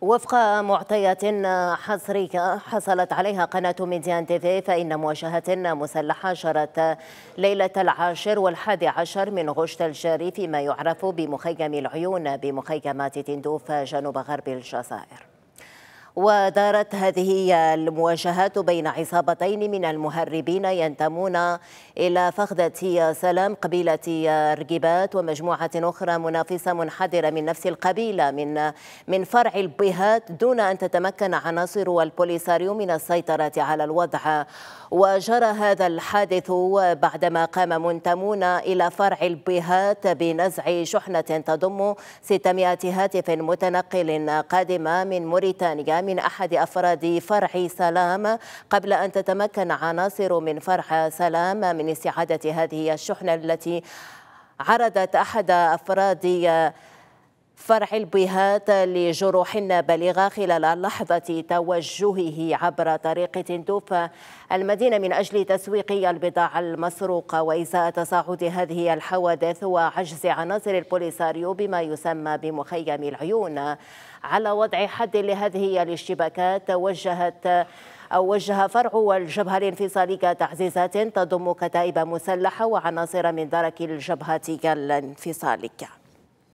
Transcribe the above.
وفق معطيات حصرية حصلت عليها قناة ميديان تيفي فإن مواجهة مسلحة جرت ليلة العاشر والحادي عشر من غشت الجاري فيما يعرف بمخيم العيون بمخيمات تندوف جنوب غرب الجزائر ودارت هذه المواجهات بين عصابتين من المهربين ينتمون إلى فخدة سلام قبيلة رقبات ومجموعة أخرى منافسة منحدرة من نفس القبيلة من من فرع البهات دون أن تتمكن عناصر والبوليساريو من السيطرة على الوضع وجرى هذا الحادث بعدما قام منتمون إلى فرع البهات بنزع شحنة تضم 600 هاتف متنقل قادمة من موريتانيا من أحد أفراد فرع سلام قبل أن تتمكن عناصر من فرع سلام من استعادة هذه الشحنة التي عرضت أحد أفراد فرع البهات لجروح بالغة خلال لحظة توجهه عبر طريق تندوف المدينة من أجل تسويق البضاعة المسروقة وإزاء تصاعد هذه الحوادث وعجز عناصر البوليساريو بما يسمى بمخيم العيون على وضع حد لهذه الاشتباكات وجهت أو وجه فرع والجبهة الانفصالية تعزيزات تضم كتائب مسلحة وعناصر من درك الجبهة الانفصالية